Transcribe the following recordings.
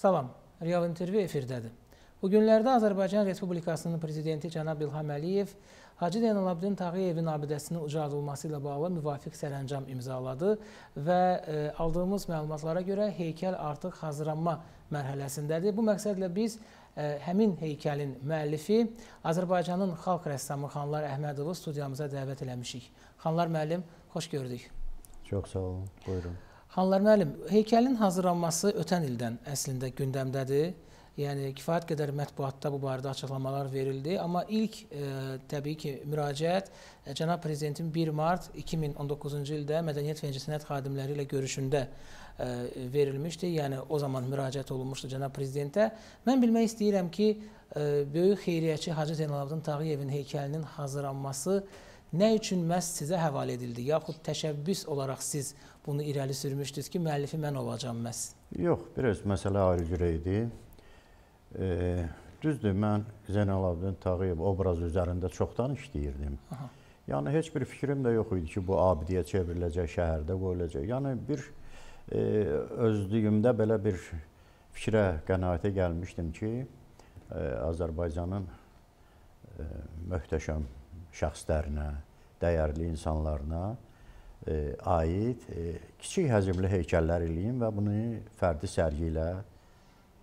Salam, Real İntervyu efirdədir. Bu günlərdə Azərbaycan Respublikasının prezidenti cənab İlham Əliyev Hacı Zeynalabdin Tağıyevin abidəsinin ucaldılması ilə bağlı müvafiq sərəncam imzaladı və e, aldığımız məlumatlara görə heykəl artıq hazırlanma mərhələsindədir. Bu məqsədlə biz e, həmin heykəlin müəllifi Azərbaycanın xalq rəssamı Xanlar Əhmədovu studiyamıza dəvət eləmişik. Xanlar müəllim, xoş gördük. Çox sağ olun. Buyurun. Xanlar müəllim, heykəlin hazırlanması ötən ildən əslində gündəmdədir. Yəni kifayət qədər mətbuatda bu barədə açıqlamalar verildi, amma ilk e, təbii ki, müraciət e, cənab prezidentin 1 mart 2019-cu ildə Mədəniyyət və İncəsənət xadimləri ilə görüşündə e, verilmişdi. Yəni o zaman müraciət olunmuşdu cənab prezidentə. Mən bilmək istəyirəm ki, e, böyük xeyriyyəçi Hacı Zeynalabdin Tağıyevin heykəlinin hazırlanması e, Nə üçün məhz sizə həval edildi? Yaxud təşəbbüs olaraq siz bunu irəli sürmüşdünüz ki, müəllifi mən olacam məhz? Yox, biraz məsələ ayrı-cürə idi. E, düzdür, mən Zeynalabdin Tağıyev obrazı üzərində çoxdan işləyirdim. Aha. Yəni, heç bir fikrim də yox idi ki, bu abidiyə çevriləcək, şəhərdə qoyulacaq. Yəni, bir e, özlüyümdə belə bir fikrə, qənaətə gəlmişdim ki, e, Azərbaycanın e, möhtəşəm şəxslərinə, dəyərli insanlarına e, aid e, kiçik həcmli heykəllər eləyim və bunu fərdi sərgi ilə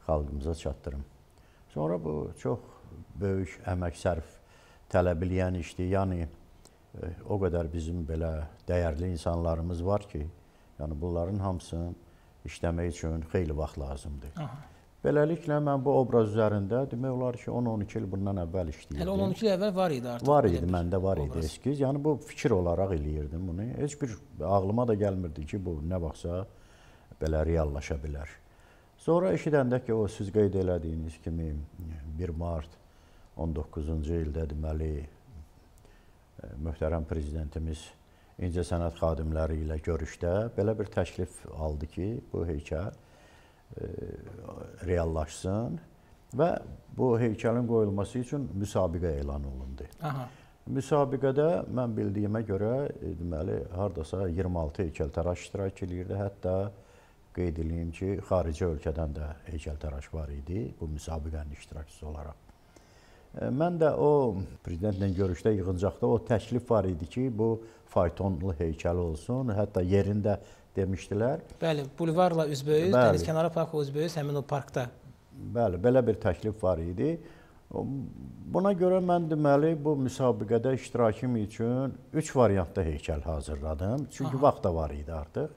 xalqımıza çatdırım. Sonra bu çox böyük əmək sərf tələb eləyən işdir. Yəni e, o qədər bizim belə dəyərli insanlarımız var ki, yəni bunların hamısını işləmək üçün xeyli vaxt lazımdır. Aha. Beləliklə mən bu obraz üzərində demək olar ki, 10-12 il bundan əvvəl işləyirdim. Hələ 10-12 il əvvəl var idi artıq. Var idi, məndə var obraz. idi eskiz. Yəni bu fikir olaraq eləyirdim bunu. Heç bir ağlıma da gəlmirdi ki, bu nə vaxtsa belə reallaşa bilər. Sonra eşidəndə ki, o siz qeyd elədiyiniz kimi 1 mart 19-cu ildə deməli e, möhtərəm prezidentimiz incəsənət xadimləri ilə görüşdə belə bir təklif aldı ki, bu heykəl E, reallaşsın və bu heykəlin qoyulması üçün müsabiqə elan olundu. Aha. Müsabiqədə mən bildiyimə görə e, deməli hardasa 26 heykəltaraş iştirak eləyirdi. Hətta qeyd edeyim ki, xarici ölkədən də heykəltaraş var idi bu müsabiqənin iştirakçısı olaraq. E, mən də o prezidentlə görüşdə yığıncaqda o təklif var idi ki, bu faytonlu heykəli olsun, hətta yerində demişdilər. Bəli, bulvarla üzbəüz, dənizkənarı parkla üzbəüz həmin o parkda. Bəli, belə bir təklif var idi. Buna görə mən deməli bu müsabiqədə iştirakım üçün 3 variantda heykəl hazırladım. Çünki Aha. vaxt da var idi artıq.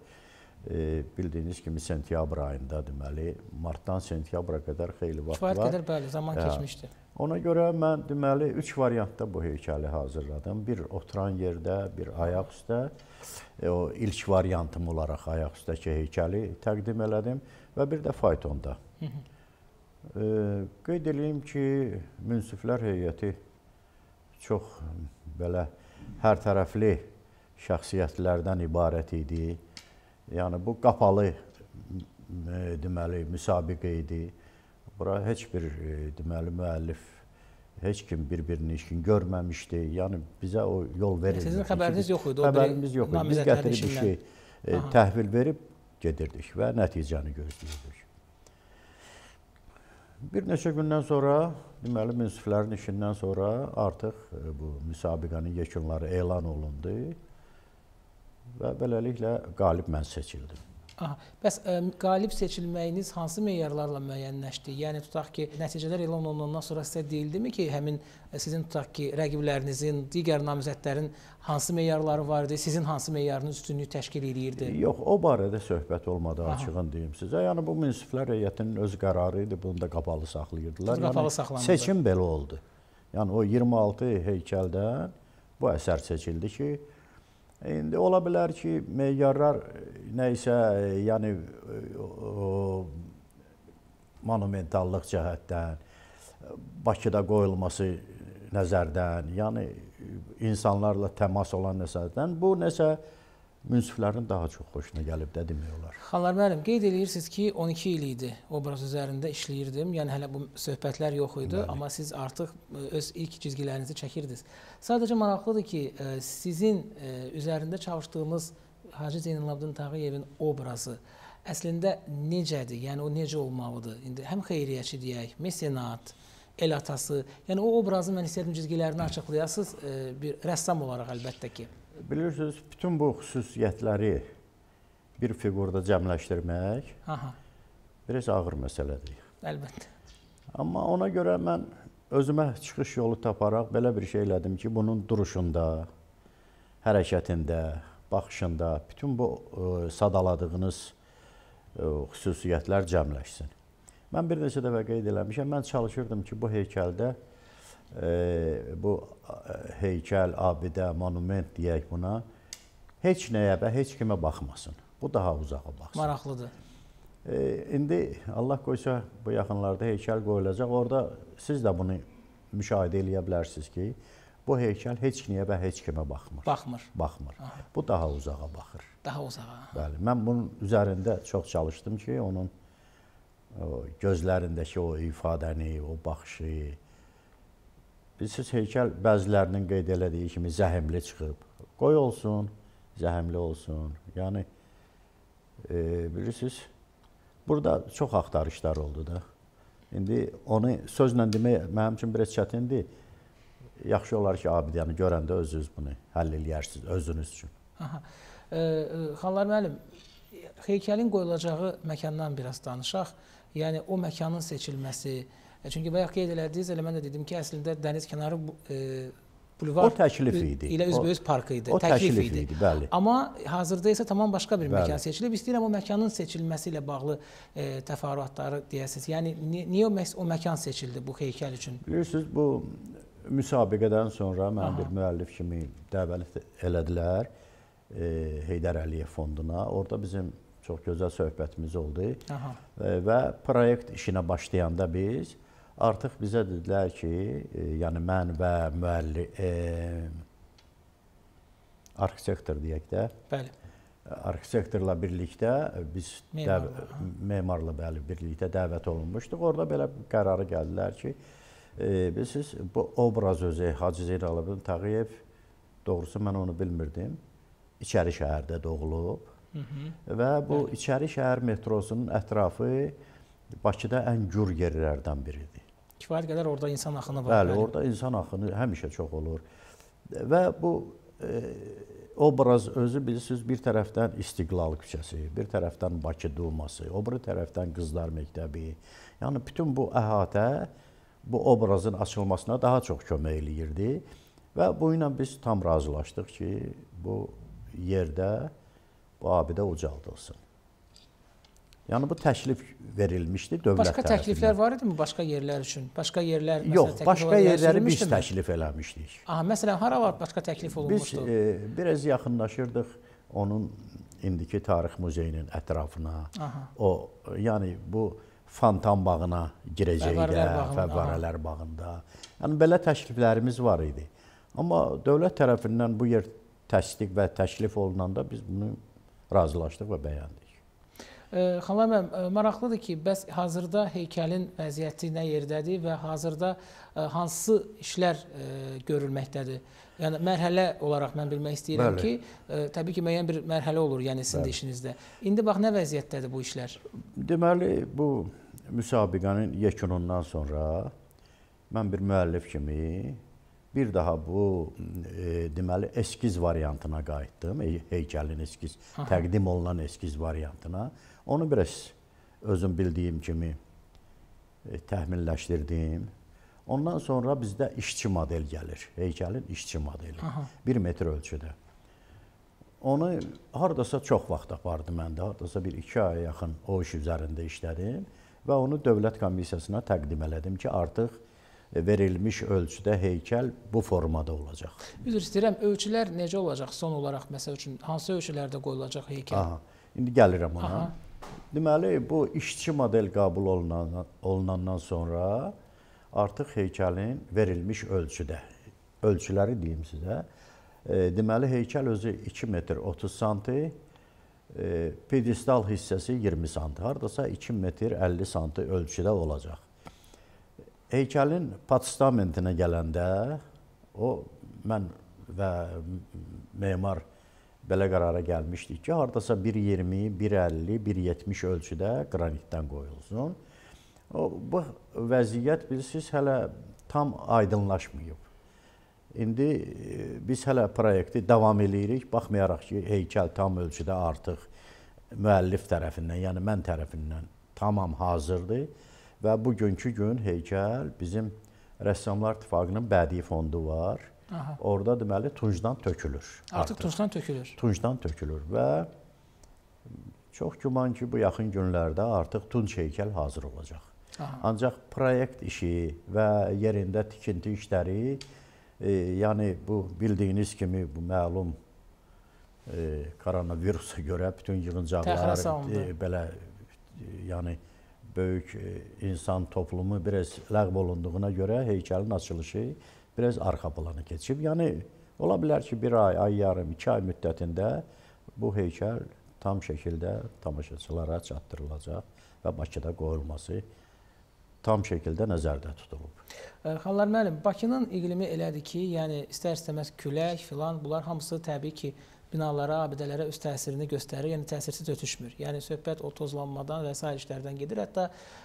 E, bildiyiniz kimi sentyabr ayında deməli martdan sentyabra qədər xeyli vaxt var. Kifayət qədər bəli, zaman hə, keçmişdi. Ona görə mən deməli 3 variantda bu heykəli hazırladım. Bir oturan yerdə, bir ayaq üstə. E, o ilk variantım olaraq ayaq üstəki heykəli təqdim elədim və bir də faytonda. E, qeyd eləyim ki, münsiflər heyəti çox belə hər tərəfli şəxsiyyətlərdən ibarət idi. Yəni bu qapalı e, deməli müsabiqə idi. E, Bura heç bir e, deməli müəllif heç kim bir-birinin işini görməmişdi. Yəni bizə o yol verilmişdi. Sizin xəbəriniz yox idi. Xəbərimiz yox idi. Biz gətirib bir şey e, Aha. təhvil verib gedirdik və nəticəni gözləyirdik. Bir neçə gündən sonra, deməli münsiflərin işindən sonra artıq e, bu müsabiqənin yekunları elan olundu və beləliklə qalib mən seçildim. Aha. Bəs ə, e, qalib seçilməyiniz hansı meyarlarla müəyyənləşdi? Yəni tutaq ki, nəticələr elan olunandan sonra sizə deyildimi ki, həmin e, sizin tutaq ki, rəqiblərinizin, digər namizədlərin hansı meyarları var idi, sizin hansı meyarınız üstünlüyü təşkil eləyirdi? Yox, o barədə söhbət olmadı açığın deyim sizə. Yəni bu münsiflər heyətinin öz qərarı idi, bunu da qapalı saxlayırdılar. Qapalı yəni saxlandı. seçim belə oldu. Yəni o 26 heykəldən bu əsər seçildi ki, İndi ola bilər ki, meyarlar nə isə, e, yəni e, o, monumentallıq cəhətdən, Bakıda qoyulması nəzərdən, yəni insanlarla təmas olan nəzərdən bu nəsə münsiflərin daha çox xoşuna gəlib də demək olar. Xanlar müəllim, qeyd eləyirsiniz ki, 12 il idi obraz üzərində işləyirdim. Yəni hələ bu söhbətlər yox idi, Bəli. amma siz artıq e, öz ilk cizgilərinizi çəkirdiniz. Sadəcə maraqlıdır ki, e, sizin e, üzərində çalışdığınız Hacı Zeynalabdin Tağıyevin obrazı əslində necədir? Yəni o necə olmalıdır? İndi həm xeyriyyəçi deyək, mesenat, el atası, yəni o obrazı mən istəyirdim cizgilərini açıqlayasınız bir rəssam olaraq əlbəttə ki. Bilirsiniz, bütün bu xüsusiyyətləri bir fiqurda cəmləşdirmək Aha. biraz ağır məsələdir. Əlbəttə. Amma ona görə mən özümə çıxış yolu taparaq belə bir şey elədim ki, bunun duruşunda, hərəkətində, baxışında bütün bu ə, e, sadaladığınız ə, e, xüsusiyyətlər cəmləşsin. Mən bir neçə dəfə qeyd eləmişəm, mən çalışırdım ki, bu heykəldə bu e, heykəl, abidə, monument deyək buna, heç nəyə və heç kimə baxmasın. Bu daha uzağa baxsın. Maraqlıdır. İndi Allah qoysa bu yaxınlarda heykəl qoyulacaq. Orada siz də bunu müşahidə eləyə bilərsiniz ki, bu heykəl heç niyə və heç kimə baxmır. Baxmır. Baxmır. Aha. Bu daha uzağa baxır. Daha uzağa. Bəli, mən bunun üzərində çox çalışdım ki, onun o gözlərindəki o ifadəni, o baxışı, Bilirsiniz, heykəl bəzilərinin qeyd elədiyi kimi zəhimli çıxıb. Qoy olsun, zəhimli olsun. Yəni, e, bilirsiniz, burada çox axtarışlar oldu da. İndi onu sözlə demək mənim üçün biraz çətindir. Yaxşı olar ki, abidəni görəndə özünüz bunu həll eləyərsiniz özünüz üçün. Aha. E, e xanlar müəllim, heykəlin qoyulacağı məkandan biraz danışaq. Yəni o məkanın seçilməsi, Çünki bayaq qeyd elədiniz, elə mən də dedim ki, əslində dəniz kənarı e, bulvar o təklif idi. ilə üzbəüz parkı idi, o, o təklif, təklif idi. idi bəli. Amma hazırda isə tamam başqa bir bəli. məkan seçilib. İstəyirəm o məkanın seçilməsi ilə bağlı e, təfərrüatları deyəsiniz. Yəni niyə o, mə o məkan seçildi bu heykəl üçün? Bilirsiniz, bu müsabiqədən sonra mən Aha. bir müəllif kimi dəvət elədilər e, Heydər Əliyev fonduna. Orda bizim çox gözəl söhbətimiz oldu. Aha. E, və proyekt işinə başlayanda biz e, Artıq bizə dedilər ki, e, yəni mən və müəlli e, arxitektor deyək də. Bəli. Arxitektorla birlikdə biz memarla, dəv, memarla bəli birlikdə dəvət olunmuşduq. Orada belə qərara gəldilər ki, e, bilirsiniz, bu obraz özü Hacı Zeynalabdin Tağıyev doğrusu mən onu bilmirdim. İçəri şəhərdə doğulub. Hı -hı. Və bu Bəli. İçəri şəhər metrosunun ətrafı Bakıda ən gür yerlərdən biridir. Kifayət qədər orada insan axını var. Bəli, bəli. orada insan axını həmişə çox olur. Və bu e, obraz özü bilirsiniz, bir tərəfdən İstiqlal küçəsi, bir tərəfdən Bakı Duması, o biri tərəfdən Qızlar Məktəbi. Yəni bütün bu əhatə bu obrazın açılmasına daha çox kömək eləyirdi və bu ilə biz tam razılaşdıq ki, bu yerdə bu abidə ucaldılsın. Yəni bu təklif verilmişdi dövlət başqa tərəfindən. Başqa təkliflər var idimi başqa yerlər üçün? Başqa yerlər məsələn Yox, başqa yerləri biz təklif eləmişdik. Aha, məsələn haralar başqa təklif olunmuşdu? Biz e, biraz yaxınlaşırdıq onun indiki tarix muzeyinin ətrafına. Aha. O yəni bu Fontan bağına girəcəkdə, Fəvvarələr bağında. Yəni belə təkliflərimiz var idi. Amma dövlət tərəfindən bu yer təsdiq və təklif olunanda biz bunu razılaşdıq və bəyəndik. Xanlar müəllim, e, maraqlıdır ki, bəs hazırda heykəlin vəziyyəti nə yerdədir və hazırda e, hansı işlər e, görülməkdədir? Yəni mərhələ olaraq mən bilmək istəyirəm Bəli. ki, təbii ki, müəyyən bir mərhələ olur, yəni sizin Bəli. də işinizdə. İndi bax nə vəziyyətdədir bu işlər? Deməli, bu müsabiqənin yekunundan sonra mən bir müəllif kimi Bir daha bu e, deməli eskiz variantına qayıtdım. Hey heykəlin eskiz, Aha. təqdim olunan eskiz variantına. Onu biraz özüm bildiyim kimi e, təhminləşdirdim. Ondan sonra bizdə işçi model gəlir. Heykəlin işçi modeli. Aha. 1 metr ölçüdə. Onu hardasa çox vaxt apardı məndə. Hardasa bir 2 aya yaxın o iş üzərində işlədim və onu Dövlət Komissiyasına təqdim elədim ki, artıq verilmiş ölçüdə heykəl bu formada olacaq. Üzr istəyirəm, ölçülər necə olacaq son olaraq? Məsəl üçün hansı ölçülərdə qoyulacaq heykəl? Aha. İndi gəlirəm ona. Aha. Deməli, bu işçi model qəbul olunan, olunandan sonra artıq heykəlin verilmiş ölçüdə ölçüləri deyim sizə. E, deməli heykəl özü 2 metr 30 santi, e, pedestal hissəsi 20 santi, hardasa 2 metr 50 santi ölçüdə olacaq. Heykəlin podstamentinə gələndə o mən və memar belə qərara gəlmişdik ki, hardasa 1.20, 1.50, 1.70 ölçüdə qranitdən qoyulsun. O bu vəziyyət bilirsiniz hələ tam aydınlaşmayıb. İndi e, biz hələ proyekti davam eləyirik, baxmayaraq ki, heykəl tam ölçüdə artıq müəllif tərəfindən, yəni mən tərəfindən tamam hazırdır Və bugünkü gün heykəl bizim Rəssamlar İttifaqının bədii fondu var. Aha. Orada deməli tuncdan tökülür. Artıq, artıq tuncdan tökülür. Tuncdan tökülür və çox güman ki, bu yaxın günlərdə artıq tunç heykəl hazır olacaq. Aha. Ancaq proyekt işi və yerində tikinti işləri, e, yəni bu bildiyiniz kimi bu məlum e, koronavirusa görə bütün yığıncaqlar e, belə e, yəni e, böyük e, insan toplumu biraz ləğv olunduğuna görə heykəlin açılışı biraz arxa plana keçib. Yəni ola bilər ki, bir ay, ay yarım, iki ay müddətində bu heykəl tam şəkildə tamaşaçılara çatdırılacaq və Bakıda qoyulması tam şəkildə nəzərdə tutulub. E, xanlar müəllim, Bakının iqlimi elədir ki, yəni istər-istəməz külək filan, bunlar hamısı təbii ki, binalara, abidələrə öz təsirini göstərir, yəni təsirsiz ötüşmür. Yəni söhbət o tozlanmadan və sair işlərdən gedir. Hətta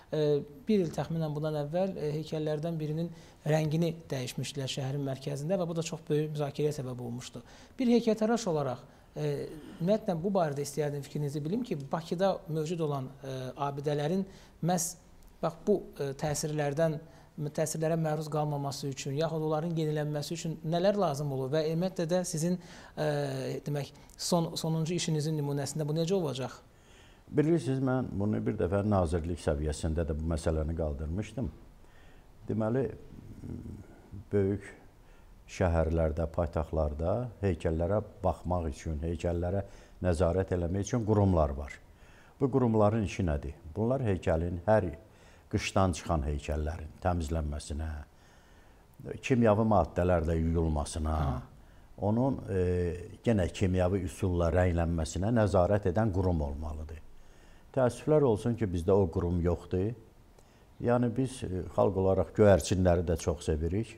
e, bir il təxminən bundan əvvəl e, heykəllərdən birinin rəngini dəyişmişdilər şəhərin mərkəzində və bu da çox böyük müzakirəyə səbəb olmuşdu. Bir heykəltəraş olaraq ümumiyyətlə e, bu barədə istəyərdim fikrinizi bilim ki, Bakıda mövcud olan abidələrin məhz bax bu təsirlərdən təsirlərə məruz qalmaması üçün, yaxud onların yenilənməsi üçün nələr lazım olur və ümumiyyətlə də sizin ə, e, demək son sonuncu işinizin nümunəsində bu necə olacaq? Bilirsiniz, mən bunu bir dəfə nazirlik səviyyəsində də bu məsələni qaldırmışdım. Deməli, böyük şəhərlərdə, paytaxtlarda heykəllərə baxmaq üçün, heykəllərə nəzarət eləmək üçün qurumlar var. Bu qurumların işi nədir? Bunlar heykəlin hər qışdan çıxan heykəllərin təmizlənməsinə, kimyəvi maddələrlə yuyulmasına, Hı. Hə. onun e, yenə kimyəvi üsulla rənglənməsinə nəzarət edən qurum olmalıdır. Təəssüflər olsun ki, bizdə o qurum yoxdur. Yəni biz e, xalq olaraq göyərçinləri də çox sevirik,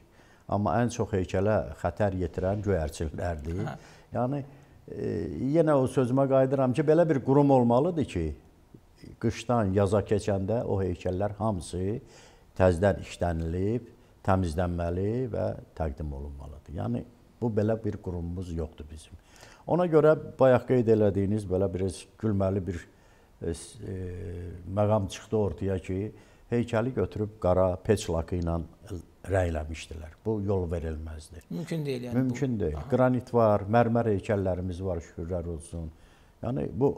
amma ən çox heykələ xətər yetirən göyərçinlərdir. Hə. Yəni e, yenə o sözümə qayıdıram ki, belə bir qurum olmalıdır ki, qışdan yaza keçəndə o heykəllər hamısı təzdən işlənilib, təmizlənməli və təqdim olunmalıdır. Yəni bu belə bir qurumumuz yoxdur bizim. Ona görə bayaq qeyd elədiyiniz belə bir gülməli bir e, məqam çıxdı ortaya ki, heykəli götürüb qara peç lakı ilə rəyləmişdilər. Bu yol verilməzdi. Mümkün deyil yəni. Mümkün bu. deyil. Aha. Qranit var, mərmər heykəllərimiz var, şükürlər olsun. Yəni bu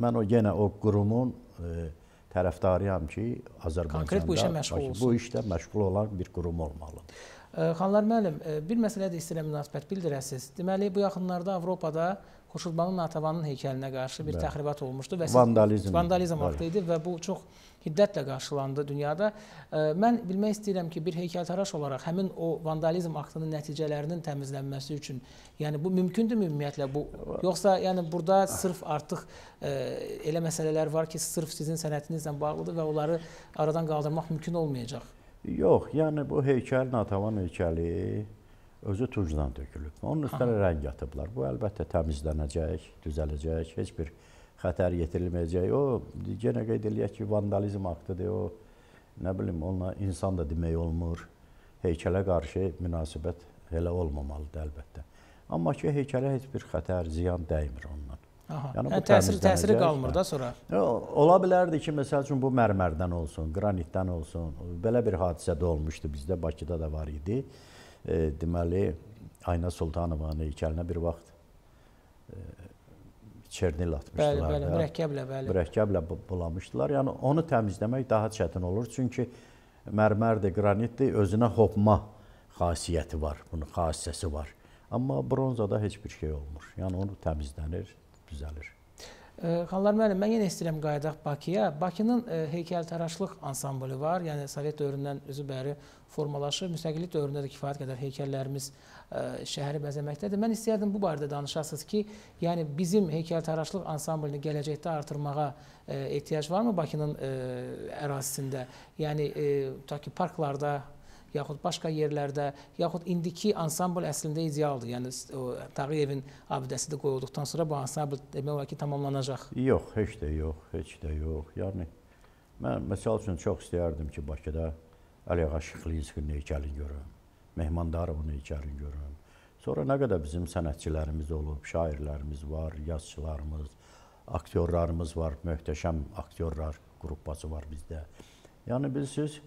Mən o yenə o qurumun e, tərəfdarıyam ki, Azərbaycanda konkret bu işə məşğul olsun. Bu işdə məşğul olan bir qurum olmalıdır. E, xanlar müəllim, e, bir məsələ də istəyirəm münasibət bildirəsiz. Deməli, bu yaxınlarda Avropada Qoşulbanın Natəvanın heykəlinə qarşı bir Bəli. təxribat olmuşdu və vandalizm, vandalizm vaxtı idi və bu çox hiddətlə qarşılandı dünyada. Mən bilmək istəyirəm ki, bir heykəltaraş olaraq həmin o vandalizm aktının nəticələrinin təmizlənməsi üçün, yəni bu mümkündürmü ümumiyyətlə bu? Yoxsa yəni burada sırf artıq elə məsələlər var ki, sırf sizin sənətinizlə bağlıdır və onları aradan qaldırmaq mümkün olmayacaq? Yox, yəni bu heykəl Natəvan heykəli özü tuzdan tökülüb. Onun üstünə rəng atıblar. Bu əlbəttə təmizlənəcək, düzələcək, heç bir xətər yetirilməyəcək. O yenə qeyd eləyək ki, vandalizm aktıdır. O nə bilim, onunla insan da demək olmur. Heykələ qarşı münasibət elə olmamalıdır əlbəttə. Amma ki, heykələ heç bir xətər, ziyan dəymir ondan. Aha. Yəni, yəni təsiri, təsiri qalmır da sonra. Hə. Ola bilərdi ki, məsəl üçün bu mərmərdən olsun, qranitdən olsun. Belə bir hadisə də olmuşdu bizdə, Bakıda da var idi. Hı e, deməli Ayna Sultanovanın heykəlinə bir vaxt e, çernil atmışdılar. Bəli, bəli, mürəkkəblə, bəli. Mürəkkəblə bulamışdılar. Yəni onu təmizləmək daha çətin olur. Çünki mərmərdir, qranitdir, özünə hopma xasiyyəti var, bunun xassəsi var. Amma bronzada heç bir şey olmur. Yəni onu təmizlənir, düzəlir. Xanlar müəllim, mən yenə istəyirəm qayıdaq Bakıya. Bakının heykəltaraşlıq ansamblı var. Yəni Sovet dövründən üzü bəri formalaşıb, müstəqillik dövründə də kifayət qədər heykəllərimiz şəhəri bəzəməkdədir. Mən istəyərdim bu barədə danışasınız ki, yəni bizim heykəltaraşlıq ansamblını gələcəkdə artırmağa ehtiyac varmı Bakının ərazisində? Yəni tutaq ki, parklarda, yaxud başqa yerlərdə, yaxud indiki ansambl əslində idealdır. Yəni Tağıyevin abidəsi də qoyulduqdan sonra bu ansambl demək olar ki, tamamlanacaq. Yox, heç də yox, heç də yox. Yəni mən məsəl üçün çox istəyərdim ki, Bakıda Əliağa Şıxlıyevin heykəlini görüm, Mehmandarovun heykəlini görüm. Sonra nə qədər bizim sənətçilərimiz olub, şairlərimiz var, yazıçılarımız, aktyorlarımız var, möhtəşəm aktyorlar qrupası var bizdə. Yəni bilirsiniz,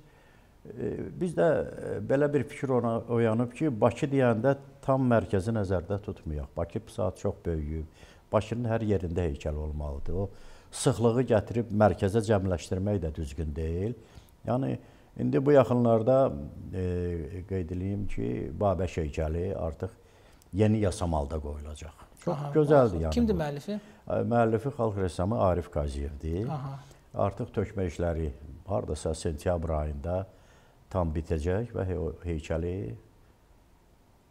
Bizdə e, belə bir fikir ona oyanıb ki, Bakı deyəndə tam mərkəzi nəzərdə tutmayaq. Bakı saat çox böyüyüb. Bakının hər yerində heykəl olmalıdır. O sıxlığı gətirib mərkəzə cəmləşdirmək də düzgün deyil. Yəni indi bu yaxınlarda e, qeyd eləyim ki, Babək heykəli artıq yeni yasamalda qoyulacaq. Çox Aha, gözəldir yəni. Kimdir müəllifi? Müəllifi xalq rəssamı Arif Qaziyevdir. Aha. Artıq tökmə işləri hardasa sentyabr ayında tam bitəcək və hey, o heykəli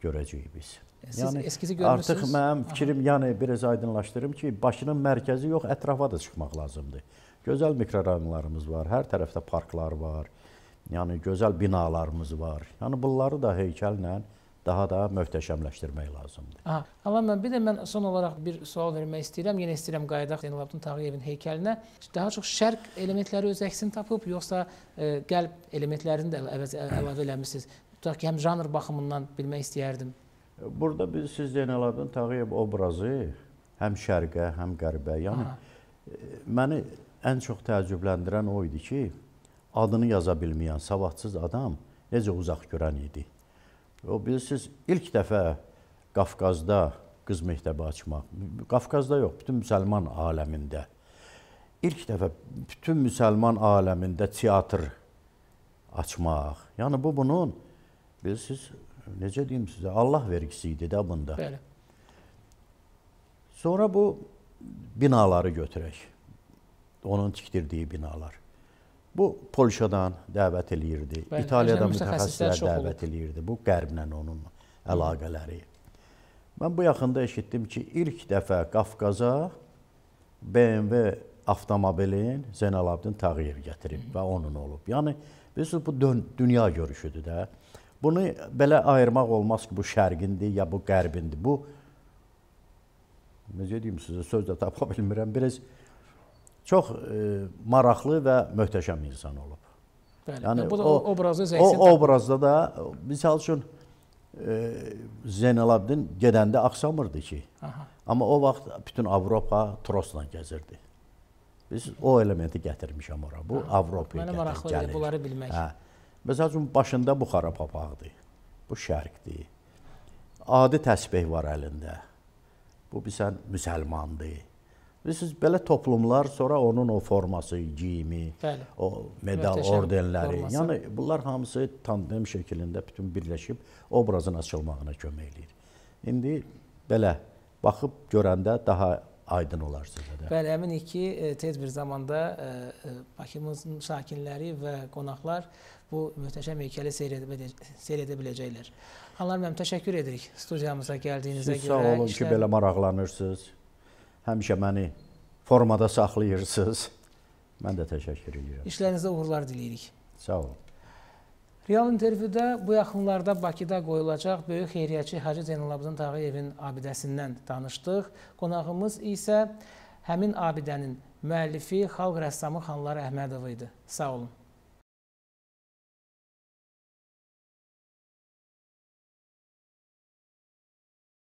görəcəyik biz. E, siz yəni, eskizi görmürsünüz? Artıq mənim fikrim, Aha. yəni biraz aydınlaşdırım ki, Bakının mərkəzi yox, ətrafa da çıxmaq lazımdır. Gözəl mikrorayonlarımız var, hər tərəfdə parklar var, yəni gözəl binalarımız var. Yəni bunları da heykəllə daha da möhtəşəmləşdirmək lazımdır. Aha, Alan mən bir də mən son olaraq bir sual vermək istəyirəm. Yenə istəyirəm qayıdaq Zeynalabdin Tağıyevin heykəlinə. Daha çox şərq elementləri öz əksini tapıb, yoxsa e, qəlb elementlərini də əvəz əlavə eləmisiniz? Tutaq ki, həm janr baxımından bilmək istəyərdim. Burada biz siz Zeynalabdin Tağıyev obrazı həm şərqə, həm qərbə, yəni Aha. E, məni ən çox təəccübləndirən o idi ki, adını yaza bilməyən savadsız adam necə uzaq görən idi. O bilirsiniz, ilk dəfə Qafqazda qız məktəbi açmaq, Qafqazda yox, bütün müsəlman aləmində ilk dəfə bütün müsəlman aləmində teatr açmaq. Yəni bu bunun bilirsiniz, necə deyim sizə, Allah vergisi idi də bunda. Bəli. Sonra bu binaları götürək. Onun tikdirdiyi binalar. Bu Polşadan dəvət eləyirdi, Bəli, İtaliyadan mütəxəssislər dəvət eləyirdi. Bu Qərblə onun əlaqələri. Mən bu yaxında eşitdim ki, ilk dəfə Qafqaza BMW avtomobilin Zeynalabdin Tağıyev gətirib Hı -hı. və onun olub. Yəni bilirsiniz bu dünya görüşüdür də. Bunu belə ayırmaq olmaz ki, bu şərqindir ya bu qərbindir. Bu necə deyim sizə söz də tapa bilmirəm. Biraz çox e, maraqlı və möhtəşəm insan olub. Bəli. Yəni bu da o, o obrazın zəngin. O obrazda da məsəl üçün e, Zeynalabdin gedəndə axsamırdı ki. Aha. Amma o vaxt bütün Avropa trosla gəzirdi. Biz o elementi gətirmişəm ora. Bu Aha. Avropaya gəlir. Mənə maraqlıdır bunları bilmək. Hə. Məsəl üçün başında Buxara papağıdır. Bu şərqdir. Adi təsbeh var əlində. Bu bir sən müsəlmandır. Bilirsiniz, belə toplumlar sonra onun o forması, geyimi, Bəli. o medal, Möhtəşəm ordenləri, forması. yəni bunlar hamısı tandem şəklində bütün birləşib obrazın açılmağına kömək eləyir. İndi belə baxıb görəndə daha aydın olar sizə də. Bəli, əminik ki, e, tez bir zamanda e, e, Bakımızın sakinləri və qonaqlar bu möhtəşəm heykəli seyr edə, seyr edə biləcəklər. Xanlar müəllim, təşəkkür edirik studiyamıza gəldiyinizə Siz görə. Sağ olun ki, belə maraqlanırsınız həmişə məni formada saxlayırsınız. Mən də təşəkkür edirəm. İşlərinizə uğurlar diləyirik. Sağ olun. Real intervyuda bu yaxınlarda Bakıda qoyulacaq böyük xeyriyyəçi Hacı Zeynalabdin Tağıyevin abidəsindən danışdıq. Qonağımız isə həmin abidənin müəllifi xalq rəssamı Xanlar Əhmədov idi. Sağ olun.